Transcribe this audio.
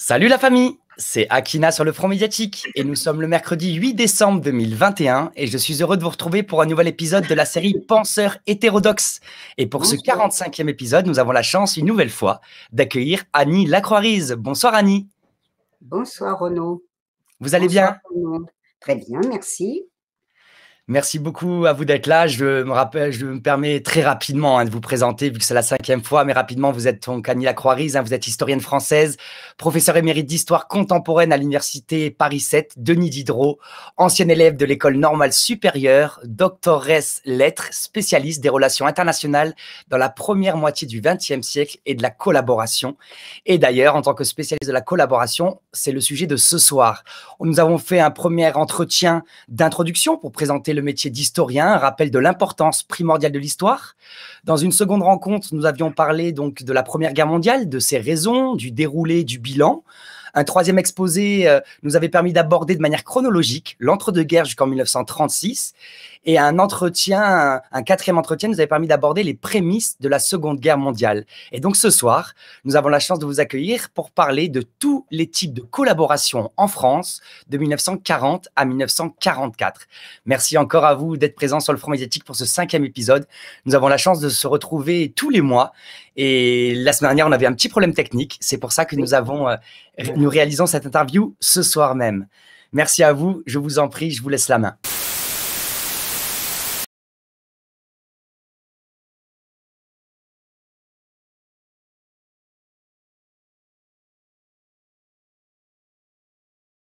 Salut la famille, c'est Akina sur le front médiatique et nous sommes le mercredi 8 décembre 2021 et je suis heureux de vous retrouver pour un nouvel épisode de la série Penseurs hétérodoxes. Et pour ce 45e épisode, nous avons la chance une nouvelle fois d'accueillir Annie Lacroix-Rise. Bonsoir Annie. Bonsoir Renaud. Vous allez bien Très bien, merci. Merci beaucoup à vous d'être là. Je me rappelle, je me permets très rapidement hein, de vous présenter, vu que c'est la cinquième fois, mais rapidement, vous êtes donc Annie Lacroix-Riz, hein, vous êtes historienne française, professeure émérite d'histoire contemporaine à l'université Paris 7, Denis Diderot, ancienne élève de l'école normale supérieure, doctoresse lettres, spécialiste des relations internationales dans la première moitié du XXe siècle et de la collaboration. Et d'ailleurs, en tant que spécialiste de la collaboration, c'est le sujet de ce soir. Nous avons fait un premier entretien d'introduction pour présenter le métier d'historien, rappelle de l'importance primordiale de l'histoire. Dans une seconde rencontre, nous avions parlé donc de la Première Guerre mondiale, de ses raisons, du déroulé, du bilan. Un troisième exposé euh, nous avait permis d'aborder de manière chronologique l'entre-deux-guerres jusqu'en 1936. Et un entretien, un, quatrième entretien, nous avait permis d'aborder les prémices de la Seconde Guerre mondiale. Et donc ce soir, nous avons la chance de vous accueillir pour parler de tous les types de collaborations en France de 1940 à 1944. Merci encore à vous d'être présents sur le Front Médiatique pour ce cinquième épisode. Nous avons la chance de se retrouver tous les mois. Et la semaine dernière, on avait un petit problème technique. C'est pour ça que nous avons, euh, nous réalisons cette interview ce soir même. Merci à vous. Je vous en prie, je vous laisse la main.